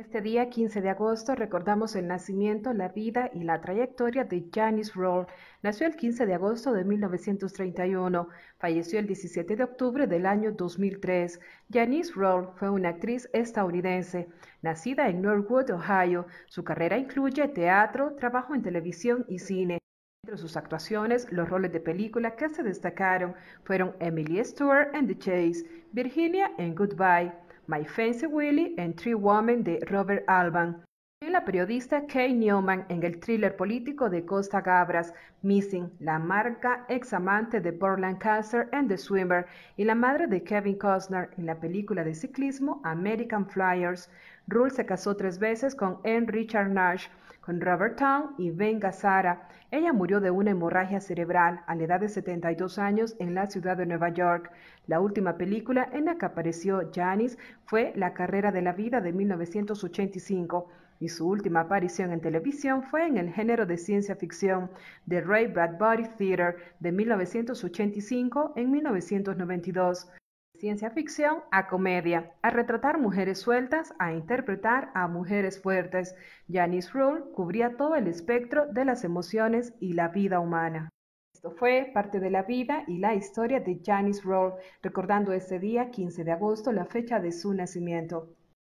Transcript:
Este día 15 de agosto recordamos el nacimiento, la vida y la trayectoria de Janice Roll. Nació el 15 de agosto de 1931, falleció el 17 de octubre del año 2003. Janice Roll fue una actriz estadounidense, nacida en Norwood, Ohio. Su carrera incluye teatro, trabajo en televisión y cine. Entre sus actuaciones, los roles de película que se destacaron fueron Emily Stewart en The Chase, Virginia en Goodbye, My Fancy Willy and Three Women de Robert Alban, y la periodista Kay Newman en el thriller político de Costa Gabras, Missing, la marca ex amante de Portland Cancer and the Swimmer, y la madre de Kevin Costner en la película de ciclismo American Flyers. Rule se casó tres veces con N. Richard Nash, con Robert Town y Ben Gazzara. Ella murió de una hemorragia cerebral a la edad de 72 años en la ciudad de Nueva York. La última película en la que apareció Janice fue La carrera de la vida de 1985 y su última aparición en televisión fue en el género de ciencia ficción The Ray Bradbury Theater de 1985 en 1992 ciencia ficción a comedia, a retratar mujeres sueltas, a interpretar a mujeres fuertes. Janice Rule cubría todo el espectro de las emociones y la vida humana. Esto fue parte de la vida y la historia de Janice Rule, recordando este día 15 de agosto la fecha de su nacimiento.